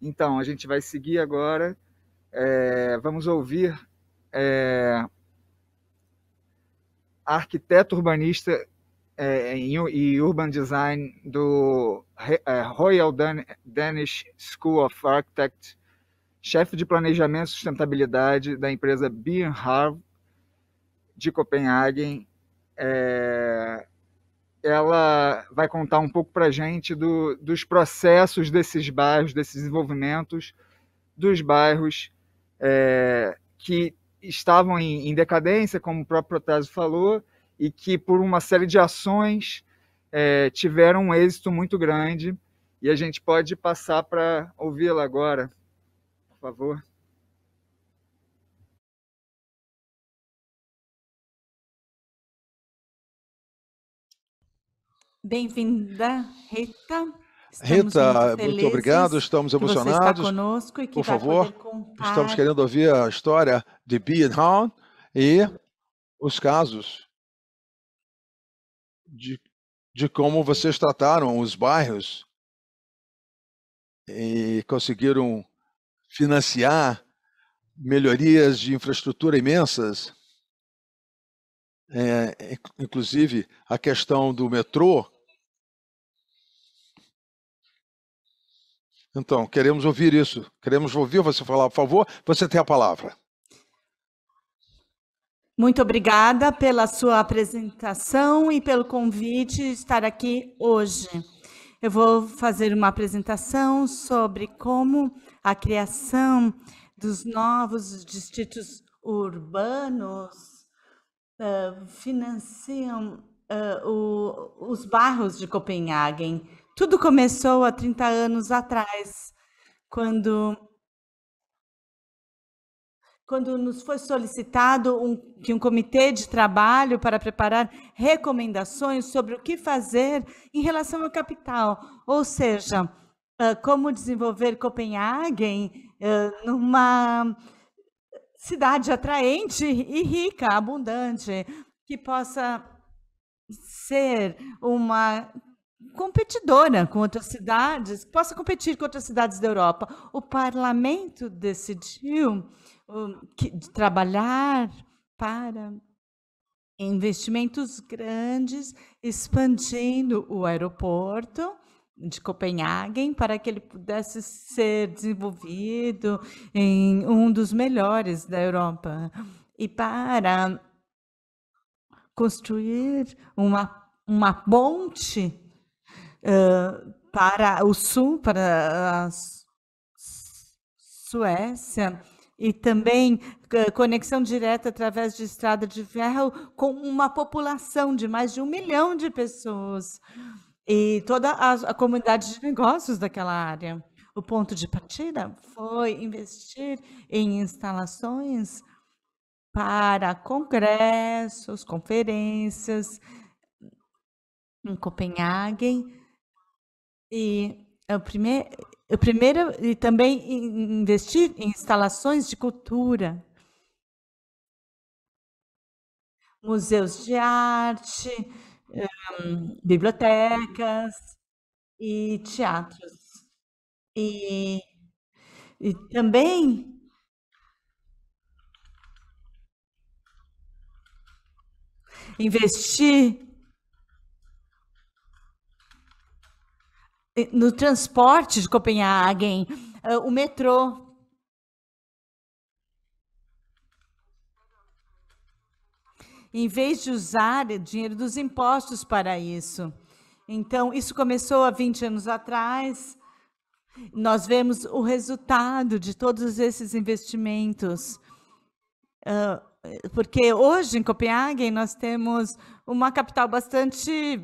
Então, a gente vai seguir agora. É, vamos ouvir é, arquiteto urbanista é, em, e urban design do é, Royal Danish School of Architects, chefe de planejamento e sustentabilidade da empresa Beer de Copenhagen. É, ela vai contar um pouco para a gente do, dos processos desses bairros, desses envolvimentos dos bairros é, que estavam em, em, decadência, como o próprio Protásio falou, e que por uma série de ações é, tiveram um êxito muito grande. E a gente pode passar para ouvi-la agora, por favor. Bem-vinda, Rita. Estamos Rita, muito, muito, obrigado, estamos emocionados. Conosco, Por favor, estamos querendo ouvir a história de Bia e os casos de, de como vocês trataram os bairros e conseguiram financiar melhorias de infraestrutura imensas, é, é inclusive a questão do metrô, Então, queremos ouvir isso. Queremos ouvir você falar, por favor. Você tem a palavra. Muito obrigada pela sua apresentação e pelo convite de estar aqui hoje. Eu vou fazer uma apresentação sobre como a criação dos novos distritos urbanos uh, financiam uh, o, os bairros de Copenhague tudo começou há 30 anos atrás, quando quando nos foi solicitado um, que um comitê de trabalho para preparar recomendações sobre o que fazer em relação ao capital, ou seja, ah, como desenvolver Copenhague ah, numa cidade atraente e rica, abundante, que possa ser uma competidora com outras cidades, possa competir com outras cidades da Europa. O parlamento decidiu um, que, de trabalhar para investimentos grandes, expandindo o aeroporto de Copenhague para que ele pudesse ser desenvolvido em um dos melhores da Europa e para construir uma, uma ponte uh, para o sul, para a Suécia, e também eh, conexão direta através de estrada de ferro com uma população de mais de um milhão de pessoas e toda a, a comunidade de negócios daquela área. O ponto de partida foi investir em instalações para congressos, conferências em Copenhague, e a primeira, a primeira e também investir em instalações de cultura, museus de arte, um, eh, bibliotecas e teatros. E, e também investir no transporte de Copenhague, eh, o metrô. Em vez de usar o dinheiro dos impostos para isso. Então, isso começou há 20 anos atrás. Nós vemos o resultado de todos esses investimentos. Eh, porque hoje, em Copenhague, nós temos uma capital bastante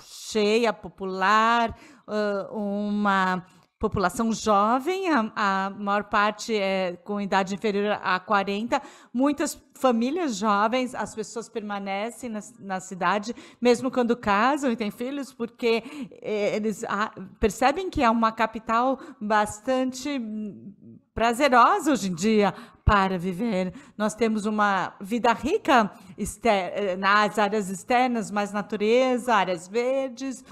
cheia, popular, uma população jovem, a, a, maior parte é com idade inferior a 40, muitas famílias jovens, as pessoas permanecem na, na cidade, mesmo quando casam e têm filhos, porque eh, eles ah, percebem que é uma capital bastante hum, prazerosa hoje em dia para viver. Nós temos uma vida rica eh, nas áreas externas, mais natureza, áreas verdes,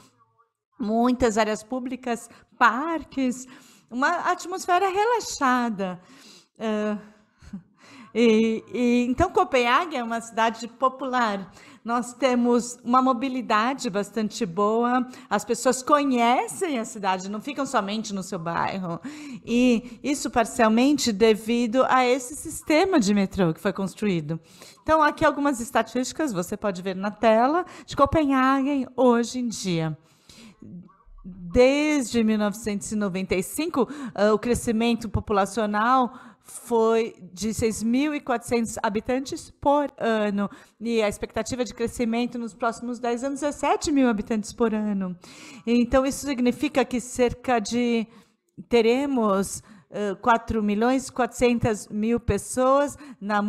muitas áreas públicas, parques, uma atmosfera relaxada. Uh, e, e, então, Copenhague é uma cidade popular nós temos uma mobilidade bastante boa, as pessoas conhecem a cidade, não ficam somente no seu bairro. E isso parcialmente devido a esse sistema de metrô que foi construído. Então, aqui algumas estatísticas você pode ver na tela de Copenhague hoje em dia desde 1995, ah, o crescimento populacional foi de 6.400 habitantes por ano. E a expectativa de crescimento nos próximos 10 anos é 7 mil habitantes por ano. Então, isso significa que cerca de. teremos. Uh, 4 milhões 400 mil pessoas na,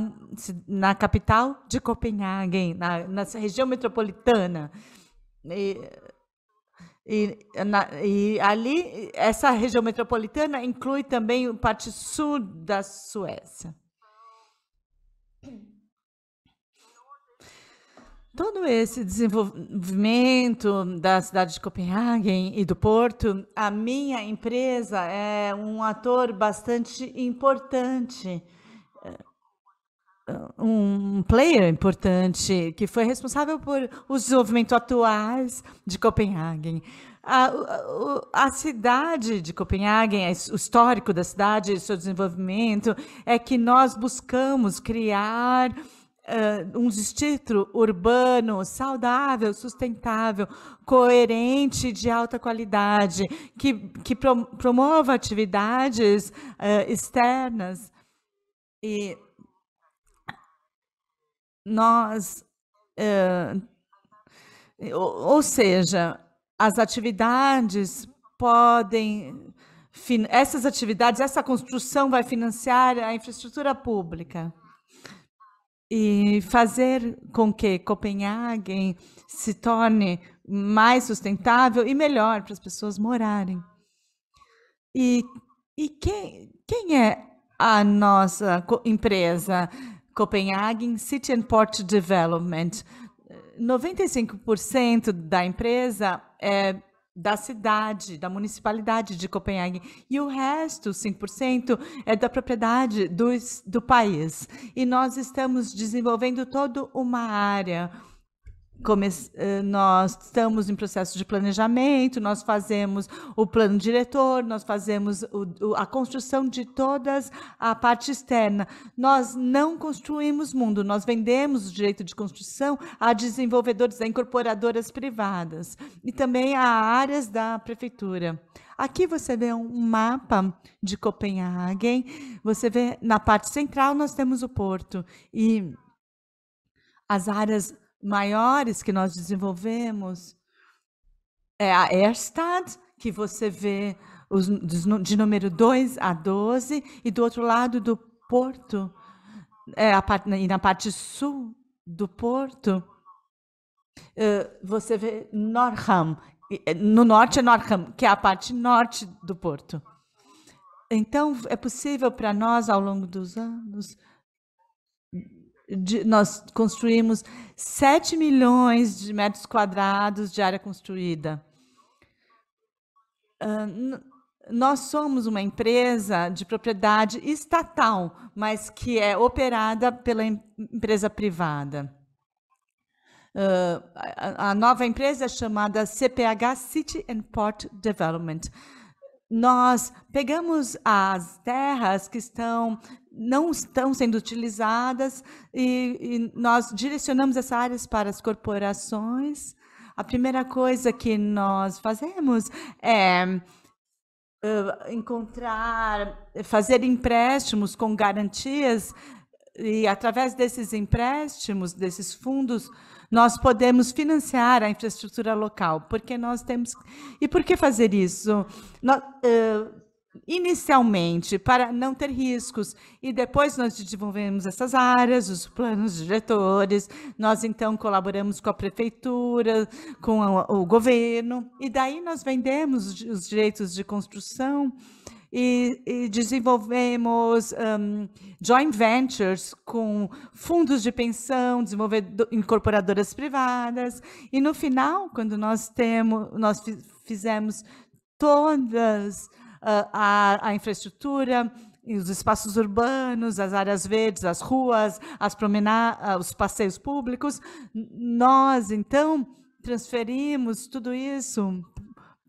na capital de Copenhague, na, na região metropolitana. E, e, na, e, ali, essa região metropolitana inclui também a parte sul da Suécia. Todo esse desenvolvimento da cidade de Copenhague e do Porto, a minha empresa é um ator bastante importante um player importante que foi responsável por o desenvolvimento atuais de Copenhague. A, a, a, cidade de Copenhague, é o histórico da cidade, seu desenvolvimento, é que nós buscamos criar uh, um distrito urbano saudável, sustentável, coerente, de alta qualidade, que, que promova atividades uh, externas e nós. Uh, ou seja, as atividades podem. Essas atividades, essa construção vai financiar a infraestrutura pública e fazer com que Copenhague se torne mais sustentável e melhor para as pessoas morarem. E, e quem, quem é a nossa empresa? Copenhagen City and Port Development. 95% da empresa é da cidade, da municipalidade de Copenhague, e o resto, 5%, é da propriedade do país. E nós estamos desenvolvendo toda uma área Come eh, nós estamos em processo de planejamento, nós fazemos o plano diretor, nós fazemos o, a construção de todas a parte externa. Nós não construímos mundo, nós vendemos o direito de construção a desenvolvedores, a incorporadoras privadas e também a áreas da prefeitura. Aqui você vê um mapa de Copenhague. Você vê na parte central nós temos o porto e as áreas maiores que nós desenvolvemos. É a Erstad, que você vê os, de número 2 a 12, e do outro lado do porto, é a parte, e na parte sul do porto, eh, você vê Norham. Eh, no norte é Norham, que é a parte norte do porto. Então, é possível para nós, ao longo dos anos, de, nós construímos 7 milhões de metros quadrados de área construída. Uh, nós somos uma empresa de propriedade estatal, mas que é operada pela em empresa privada. Uh, a, a, nova empresa é chamada CPH City and Port Development. Nós pegamos as terras que estão não estão sendo utilizadas e, e nós direcionamos essas áreas para as corporações. A primeira coisa que nós fazemos é Uh, encontrar, fazer empréstimos com garantias e através desses empréstimos, desses fundos, nós podemos financiar a infraestrutura local, porque nós temos e por que fazer isso? Nós, uh, eh, inicialmente para não ter riscos e depois nós desenvolvemos essas áreas, os planos diretores, nós então colaboramos com a prefeitura, com o governo e daí nós vendemos os direitos de construção e, e desenvolvemos um, joint ventures com fundos de pensão, incorporadoras privadas e no final, quando nós temos, nós fizemos todas ah, a, a infraestrutura, os espaços urbanos, as áreas verdes, as ruas, as promenadas, ah, os passeios públicos. Nós, então, transferimos tudo isso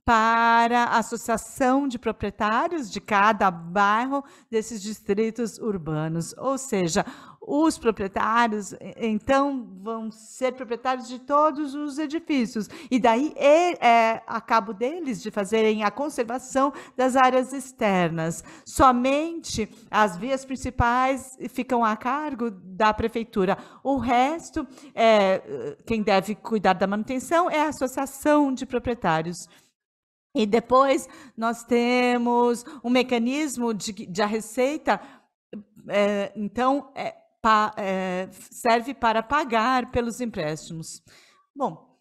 para a associação de proprietários de cada bairro desses distritos urbanos, ou seja, os proprietários então vão ser proprietários de todos os edifícios e daí é a cabo deles de fazerem a conservação das áreas externas. Somente as vias principais ficam a cargo da prefeitura. O resto, é, quem deve cuidar da manutenção é a associação de proprietários. E depois nós temos um mecanismo de, de a receita, é, então, é, pa, é, serve para pagar pelos empréstimos. Bom,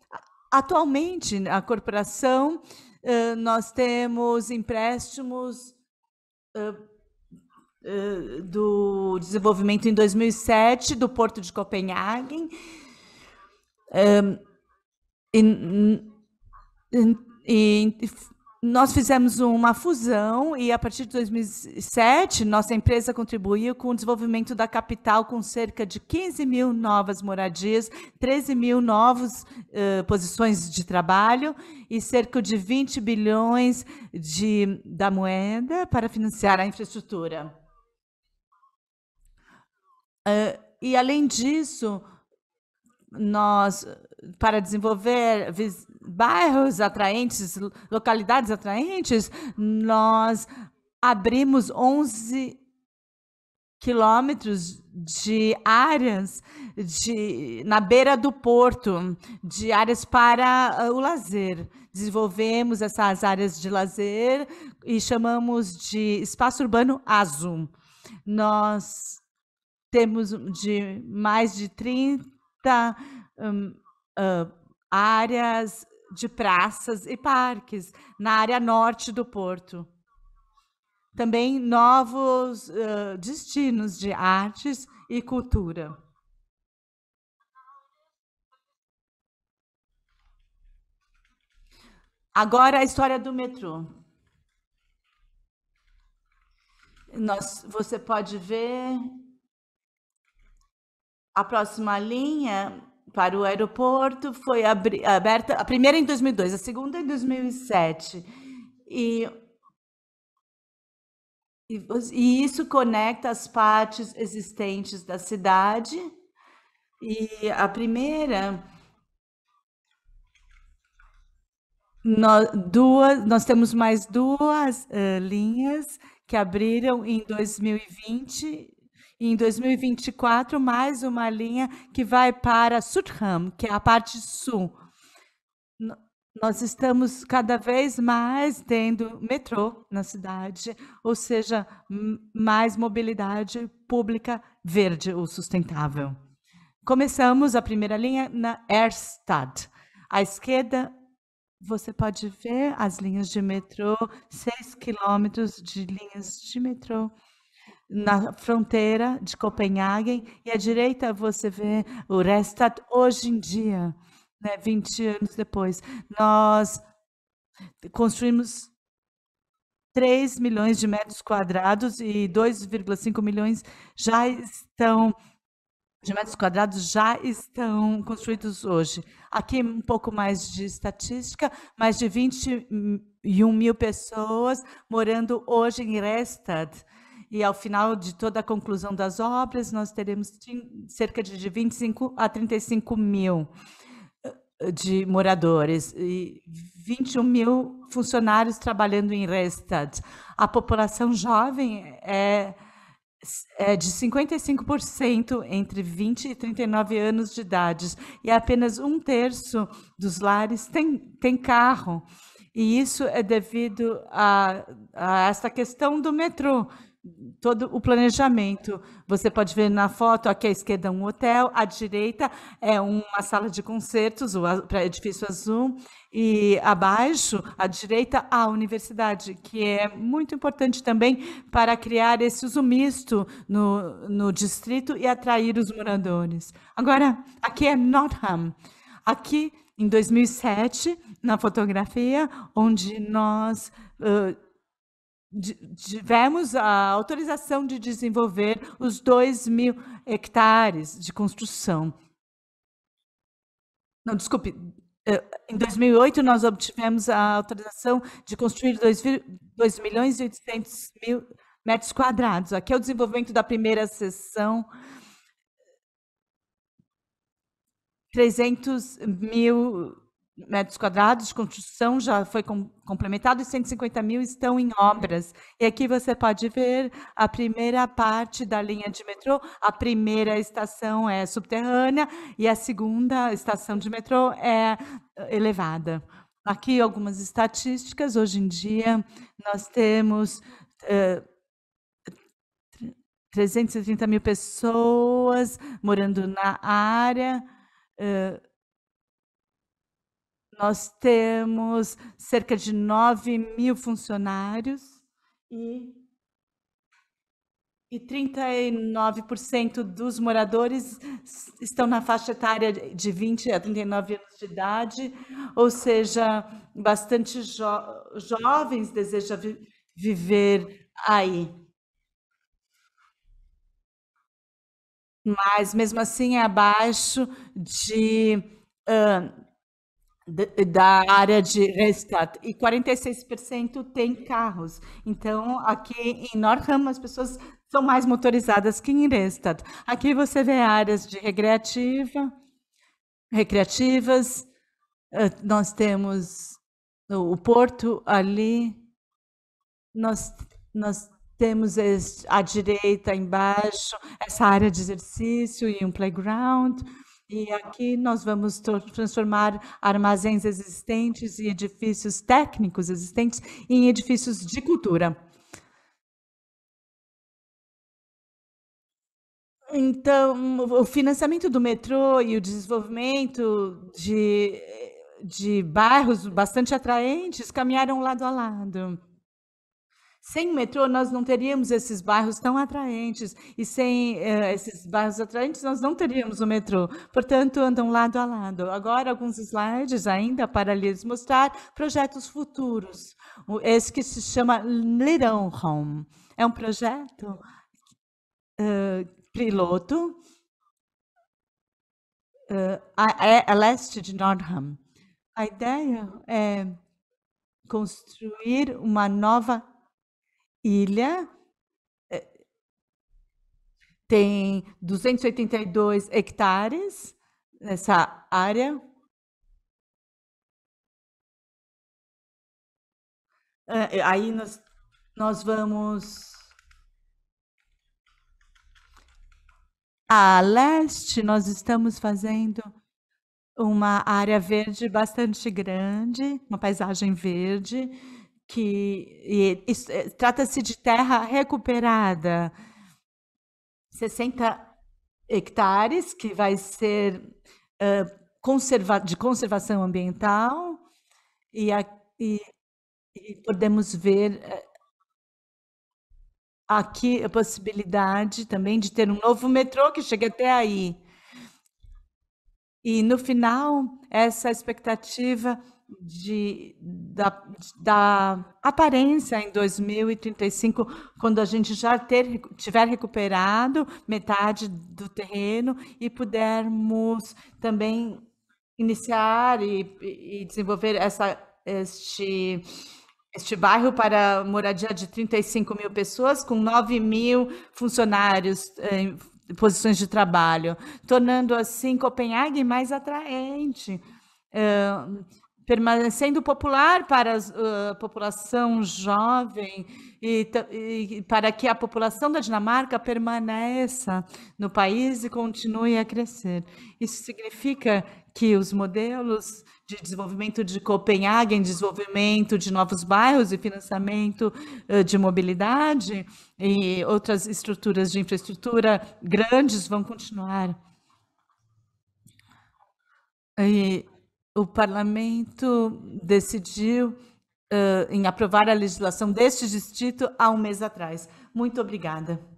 atualmente, a corporação, eh, nós temos empréstimos do desenvolvimento em 2007 do Porto de Copenhague. E nós fizemos uma fusão e a partir de 2007 nossa empresa contribuiu com o desenvolvimento da capital com cerca de 15 mil novas moradias, 13 mil novas uh, eh, posições de trabalho e cerca de 20 bilhões de, da moeda para financiar a infraestrutura. Uh, e além disso, nós para desenvolver bairros atraentes, localidades atraentes, nós abrimos 11 quilômetros de áreas de, na beira do porto, de áreas para uh, o lazer. Desenvolvemos essas áreas de lazer e chamamos de espaço urbano azul. Nós temos de mais de 30 um, uh, áreas de praças e parques na área norte do porto. Também novos uh, destinos de artes e cultura. Agora a história do metrô. Nós, você pode ver a próxima linha para o aeroporto foi abri, aberta a primeira em 2002, a segunda em 2007. E, e, e isso conecta as partes existentes da cidade. E a primeira Nós, duas, nós temos mais duas uh, linhas que abriram em 2020 em 2024, mais uma linha que vai para Sudham, que é a parte sul. Nós estamos cada vez mais tendo metrô na cidade, ou seja, mais mobilidade pública verde ou sustentável. Começamos a primeira linha na Erstad. À esquerda, você pode ver as linhas de metrô, 6 quilômetros de linhas de metrô na fronteira de Copenhague, e à direita você vê o Restat hoje em dia, né, 20 anos depois. Nós construímos 3 milhões de metros quadrados e 2,5 milhões já estão de metros quadrados já estão construídos hoje. Aqui um pouco mais de estatística, mais de 21 mil pessoas morando hoje em Restad, e ao final de toda a conclusão das obras, nós teremos cerca de 25 a 35 mil eh, de moradores e 21 mil funcionários trabalhando em Restad. A população jovem é, é de 55% entre 20 e 39 anos de idade e apenas um terço dos lares tem, tem carro. E isso é devido a, a esta questão do metrô, todo o planejamento. Você pode ver na foto, aqui à esquerda um hotel, à direita é uma sala de concertos, o edifício azul, e abaixo, à direita, a universidade, que é muito importante também para criar esse uso misto no, no distrito e atrair os moradores. Agora, aqui é Nottingham. Aqui, em 2007, na fotografia, onde nós... Uh, tivemos a autorização de desenvolver os 2 mil hectares de construção. Não, desculpe. Eh, em 2008, nós obtivemos a autorização de construir 2, 2 milhões e 800 mil metros quadrados. Aqui é o desenvolvimento da primeira sessão. 300 mil metros quadrados de construção já foi com, complementado e 150 mil estão em obras. E aqui você pode ver a primeira parte da linha de metrô. A primeira estação é subterrânea e a segunda estação de metrô é eh, elevada. Aqui algumas estatísticas. Hoje em dia nós temos 330 eh, mil pessoas morando na área. Eh, nós temos cerca de 9 mil funcionários e, e 39% dos moradores estão na faixa etária de 20 a 39 anos de idade, ou seja, bastante jo jovens desejam vi viver aí. Mas mesmo assim é abaixo de. Uh, da área de resgate e 46% tem carros. Então, aqui em Norham, as pessoas são mais motorizadas que em Restad. Aqui você vê áreas de recreativa, recreativas. Eh, nós temos o porto ali. Nós, nós temos à direita, embaixo, essa área de exercício e um playground. E aqui nós vamos transformar armazéns existentes e edifícios técnicos existentes em edifícios de cultura. Então, o financiamento do metrô e o desenvolvimento de, de bairros bastante atraentes caminharam lado a lado. Sem o metrô, nós não teríamos esses bairros tão atraentes, e sem eh, esses bairros atraentes, nós não teríamos o metrô. Portanto, andam lado a lado. Agora, alguns slides ainda para lhes mostrar projetos futuros. Esse que se chama Little Home. É um projeto uh, piloto uh, a, é, a leste de Nordham. A ideia é construir uma nova ilha eh, tem 282 hectares nessa área. Ah, eh, aí nós, nós vamos a leste, nós estamos fazendo uma área verde bastante grande, uma paisagem verde que é, trata-se de terra recuperada, 60 hectares que vai ser uh, conserva de conservação ambiental e, a, e, e podemos ver aqui a possibilidade também de ter um novo metrô que chegue até aí. E no final, essa expectativa de, da, da aparência em 2035, quando a gente já ter, tiver recuperado metade do terreno e pudermos também iniciar e, e desenvolver essa, este, este bairro para moradia de 35 mil pessoas, com 9 mil funcionários eh, em posições de trabalho, tornando assim Copenhague mais atraente. Uh, permanecendo popular para a população jovem e, e, para que a população da Dinamarca permaneça no país e continue a crescer. Isso significa que os modelos de desenvolvimento de Copenhague, desenvolvimento de novos bairros e financiamento de mobilidade e outras estruturas de infraestrutura grandes vão continuar. E o parlamento decidiu uh, em aprovar a legislação deste distrito há um mês atrás. Muito obrigada.